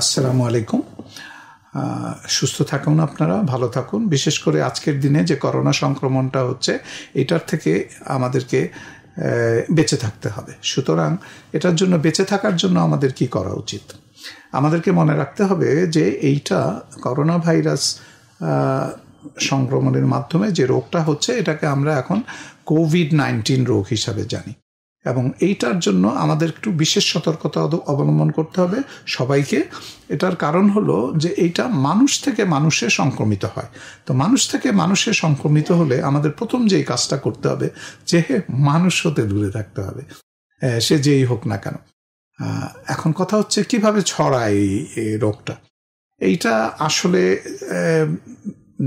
আসসালামু আলাইকুম সুস্থ থাকুন আপনারা ভালো থাকুন বিশেষ করে আজকের দিনে যে করোনা সংক্রমণটা হচ্ছে এটার থেকে আমাদেরকে বেঁচে থাকতে হবে সুতরাং এটার জন্য বেঁচে থাকার জন্য আমাদের কি করা উচিত আমাদেরকে মনে রাখতে হবে যে এইটা করোনা ভাইরাস সংক্রমণের মাধ্যমে যে রোগটা হচ্ছে এটাকে আমরা এখন কোভিড নাইন্টিন রোগ হিসাবে জানি এবং এইটার জন্য আমাদের একটু বিশেষ সতর্কতা অবলম্বন করতে হবে সবাইকে এটার কারণ হলো যে এইটা মানুষ থেকে মানুষে সংক্রমিত হয় তো মানুষ থেকে মানুষে সংক্রমিত হলে আমাদের প্রথম যেই কাজটা করতে হবে যে হে মানুষ হতে দূরে থাকতে হবে সে যেই হোক না কেন এখন কথা হচ্ছে কিভাবে ছড়ায় এই রোগটা এইটা আসলে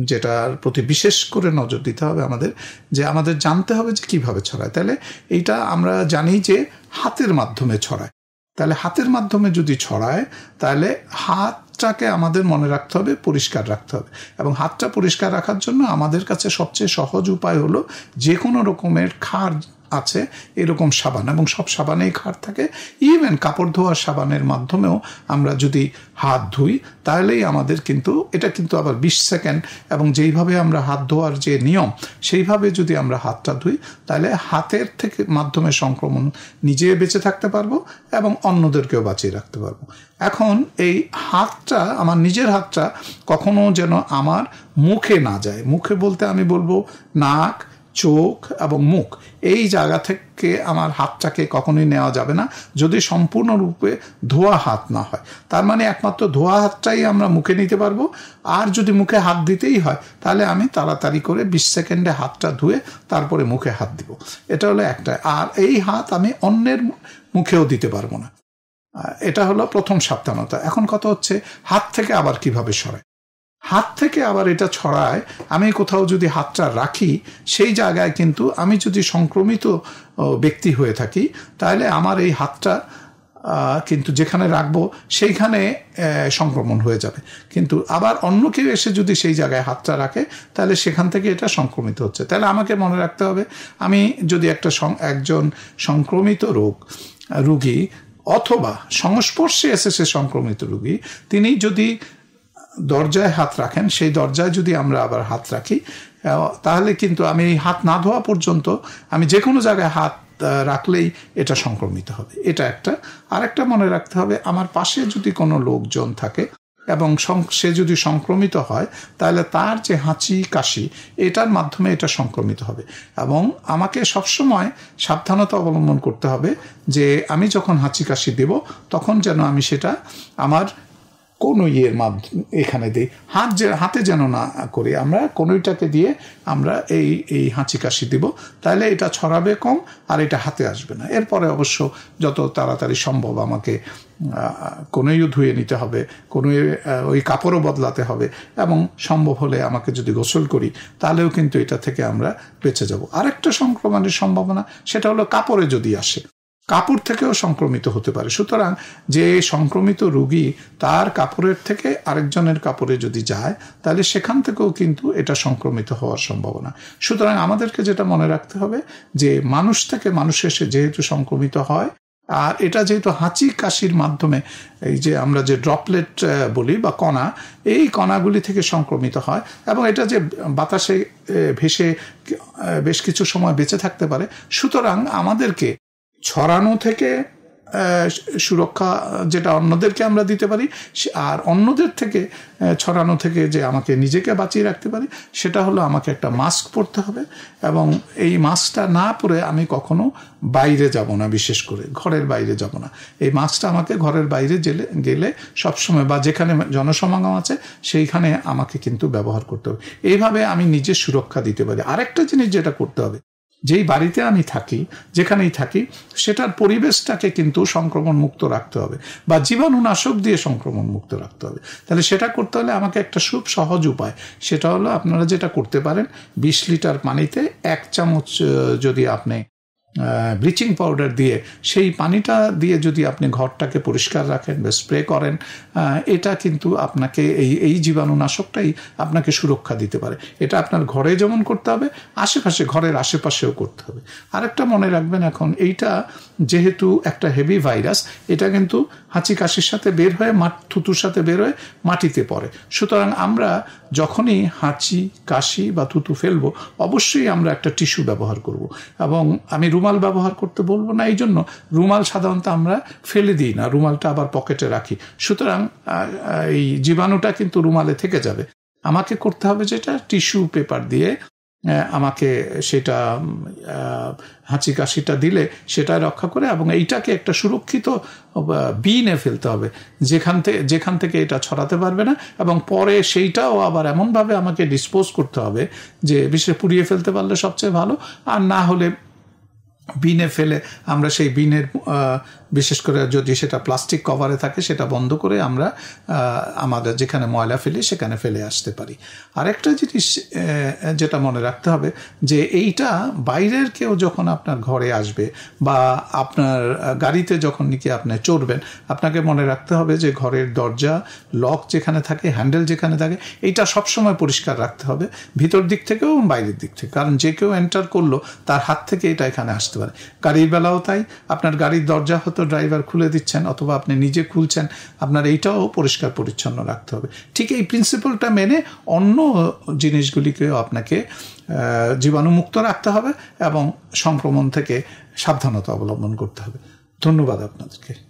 যেটার প্রতি বিশেষ করে নজর দিতে হবে আমাদের যে আমাদের জানতে হবে যে কিভাবে ছড়ায় তাহলে এইটা আমরা জানি যে হাতের মাধ্যমে ছড়ায় তাহলে হাতের মাধ্যমে যদি ছড়ায় তাহলে হাতটাকে আমাদের মনে রাখতে হবে পরিষ্কার রাখতে হবে এবং হাতটা পরিষ্কার রাখার জন্য আমাদের কাছে সবচেয়ে সহজ উপায় হলো যে কোনো রকমের খার আছে এরকম সাবান এবং সব সাবানেই ক্ষার থাকে ইভেন কাপড় ধোয়ার সাবানের মাধ্যমেও আমরা যদি হাত ধুই তাহলেই আমাদের কিন্তু এটা কিন্তু আবার বিশ সেকেন্ড এবং যেইভাবে আমরা হাত ধোয়ার যে নিয়ম সেইভাবে যদি আমরা হাতটা ধুই তাহলে হাতের থেকে মাধ্যমে সংক্রমণ নিজে বেঁচে থাকতে পারবো এবং অন্যদেরকেও বাঁচিয়ে রাখতে পারবো এখন এই হাতটা আমার নিজের হাতটা কখনো যেন আমার মুখে না যায় মুখে বলতে আমি বলবো নাক চোখ এবং মুখ এই জায়গা থেকে আমার হাতটাকে কখনোই নেওয়া যাবে না যদি সম্পূর্ণরূপে ধোয়া হাত না হয় তার মানে একমাত্র ধোয়া হাতটাই আমরা মুখে নিতে পারবো আর যদি মুখে হাত দিতেই হয় তাহলে আমি তাড়াতাড়ি করে বিশ সেকেন্ডে হাতটা ধুয়ে তারপরে মুখে হাত দিব এটা হলো একটা আর এই হাত আমি অন্যের মুখেও দিতে পারবো না এটা হলো প্রথম সাবধানতা এখন কথা হচ্ছে হাত থেকে আবার কিভাবে সরায় হাত থেকে আবার এটা ছড়ায় আমি কোথাও যদি হাতটা রাখি সেই জায়গায় কিন্তু আমি যদি সংক্রমিত ব্যক্তি হয়ে থাকি তাহলে আমার এই হাতটা কিন্তু যেখানে রাখবো সেইখানে সংক্রমণ হয়ে যাবে কিন্তু আবার অন্য কেউ এসে যদি সেই জায়গায় হাতটা রাখে তাহলে সেখান থেকে এটা সংক্রমিত হচ্ছে তাহলে আমাকে মনে রাখতে হবে আমি যদি একটা একজন সংক্রমিত রোগ রুগী অথবা সংস্পর্শে এসে সে সংক্রমিত রুগী তিনি যদি দরজায় হাত রাখেন সেই দরজায় যদি আমরা আবার হাত রাখি তাহলে কিন্তু আমি হাত না ধোয়া পর্যন্ত আমি যে কোনো জায়গায় হাত রাখলেই এটা সংক্রমিত হবে এটা একটা আর একটা মনে রাখতে হবে আমার পাশে যদি কোনো লোকজন থাকে এবং সে যদি সংক্রমিত হয় তাহলে তার যে হাঁচি কাশি এটার মাধ্যমে এটা সংক্রমিত হবে এবং আমাকে সবসময় সাবধানতা অবলম্বন করতে হবে যে আমি যখন হাঁচি কাশি দেব তখন যেন আমি সেটা আমার কোনো ইয়ের মাধ্যমে এখানে দিই হাত যে হাতে যেন না করি আমরা কোনোইটাকে দিয়ে আমরা এই এই হাঁচি কাশি দিব তাহলে এটা ছড়াবে কম আর এটা হাতে আসবে না এরপরে অবশ্য যত তাড়াতাড়ি সম্ভব আমাকে কোনোইও ধুয়ে নিতে হবে কোনো ওই কাপড়ও বদলাতে হবে এবং সম্ভব হলে আমাকে যদি গোসল করি তাহলেও কিন্তু এটা থেকে আমরা বেঁচে যাব আরেকটা সংক্রমণের সম্ভাবনা সেটা হলো কাপড়ে যদি আসে কাপড় থেকেও সংক্রমিত হতে পারে সুতরাং যে সংক্রমিত রুগী তার কাপড়ের থেকে আরেকজনের কাপড়ে যদি যায় তাহলে সেখান থেকেও কিন্তু এটা সংক্রমিত হওয়ার সম্ভাবনা সুতরাং আমাদেরকে যেটা মনে রাখতে হবে যে মানুষ থেকে মানুষ এসে যেহেতু সংক্রমিত হয় আর এটা যেহেতু হাঁচি কাশির মাধ্যমে এই যে আমরা যে ড্রপলেট বলি বা কণা এই কণাগুলি থেকে সংক্রমিত হয় এবং এটা যে বাতাসে ভেসে বেশ কিছু সময় বেঁচে থাকতে পারে সুতরাং আমাদেরকে ছড়ানো থেকে সুরক্ষা যেটা অন্যদেরকে আমরা দিতে পারি আর অন্যদের থেকে ছড়ানো থেকে যে আমাকে নিজেকে বাঁচিয়ে রাখতে পারি সেটা হলো আমাকে একটা মাস্ক পরতে হবে এবং এই মাস্কটা না পরে আমি কখনো বাইরে যাব না বিশেষ করে ঘরের বাইরে যাব না এই মাস্কটা আমাকে ঘরের বাইরে গেলে গেলে সবসময় বা যেখানে জনসমাগম আছে সেইখানে আমাকে কিন্তু ব্যবহার করতে হবে এইভাবে আমি নিজের সুরক্ষা দিতে পারি আরেকটা জিনিস যেটা করতে হবে যেই বাড়িতে আমি থাকি যেখানেই থাকি সেটার পরিবেশটাকে কিন্তু সংক্রমণ মুক্ত রাখতে হবে বা জীবাণুনাশক দিয়ে সংক্রমণ মুক্ত রাখতে হবে তাহলে সেটা করতে হলে আমাকে একটা খুব সহজ উপায় সেটা হলো আপনারা যেটা করতে পারেন বিশ লিটার পানিতে এক চামচ যদি আপনি ব্লিচিং পাউডার দিয়ে সেই পানিটা দিয়ে যদি আপনি ঘরটাকে পরিষ্কার রাখেন বা স্প্রে করেন এটা কিন্তু আপনাকে এই এই জীবাণুনাশকটাই আপনাকে সুরক্ষা দিতে পারে এটা আপনার ঘরে যেমন করতে হবে আশেপাশে ঘরের আশেপাশেও করতে হবে আরেকটা মনে রাখবেন এখন এইটা যেহেতু একটা হেভি ভাইরাস এটা কিন্তু হাঁচি কাশির সাথে বের হয়ে মাঠ থুতুর সাথে বের হয়ে মাটিতে পড়ে সুতরাং আমরা যখনই হাঁচি কাশি বা থুতু ফেলবো অবশ্যই আমরা একটা টিস্যু ব্যবহার করব। এবং আমি রুমাল ব্যবহার করতে বলবো না এই জন্য রুমাল সাধারণত আমরা ফেলে দিই না রুমালটা আবার পকেটে রাখি সুতরাং এই জীবাণুটা কিন্তু রুমালে থেকে যাবে আমাকে করতে হবে যেটা টিস্যু পেপার দিয়ে আমাকে সেটা হাঁচি কাশিটা দিলে সেটা রক্ষা করে এবং এইটাকে একটা সুরক্ষিত বিনে ফেলতে হবে যেখান থেকে যেখান থেকে এটা ছড়াতে পারবে না এবং পরে সেইটাও আবার এমনভাবে আমাকে ডিসপোজ করতে হবে যে বিশেষ পুড়িয়ে ফেলতে পারলে সবচেয়ে ভালো আর না হলে বিনে ফেলে আমরা সেই বিনের বিশেষ করে যদি সেটা প্লাস্টিক কভারে থাকে সেটা বন্ধ করে আমরা আমাদের যেখানে ময়লা ফেলি সেখানে ফেলে আসতে পারি আরেকটা জিনিস যেটা মনে রাখতে হবে যে এইটা বাইরের কেউ যখন আপনার ঘরে আসবে বা আপনার গাড়িতে যখন নাকি আপনি চড়বেন আপনাকে মনে রাখতে হবে যে ঘরের দরজা লক যেখানে থাকে হ্যান্ডেল যেখানে থাকে এইটা সবসময় পরিষ্কার রাখতে হবে ভিতর দিক থেকেও এবং বাইরের দিক থেকে কারণ যে কেউ এন্টার করলো তার হাত থেকে এটা এখানে আসতে পারে গাড়ির বেলাও তাই আপনার গাড়ির দরজা হতে তো ড্রাইভার খুলে দিচ্ছেন অথবা আপনি নিজে খুলছেন আপনার এইটাও পরিষ্কার পরিচ্ছন্ন রাখতে হবে ঠিক এই প্রিন্সিপালটা মেনে অন্য জিনিসগুলিকেও আপনাকে জীবাণুমুক্ত রাখতে হবে এবং সংক্রমণ থেকে সাবধানতা অবলম্বন করতে হবে ধন্যবাদ আপনাদেরকে